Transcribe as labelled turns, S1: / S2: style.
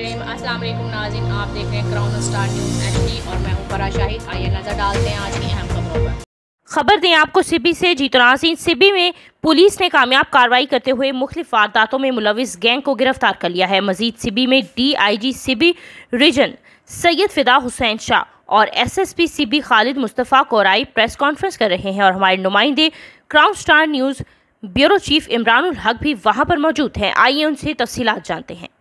S1: नाजिन आप देख रहे हैं क्राउन स्टार न्यूज़ एच और मैं हूं परा शाहिद आइए नज़र डालते हैं आज की अहम खबरों पर
S2: खबर दें आपको सिबी से जीतना तो सिंह सिबी में पुलिस ने कामयाब कार्रवाई करते हुए मुख्त वारदातों में मुलविस गैंग को गिरफ्तार कर लिया है मजीद सिबी में D I G Sibi region Syed Fida Hussain Shah और S S P Sibi Khalid Mustafa Korai press conference कर रहे हैं और हमारे नुमाइंदे Crown Star News bureau chief Imran Haq भी वहाँ पर मौजूद हैं आइए उनसे तफसीत जानते हैं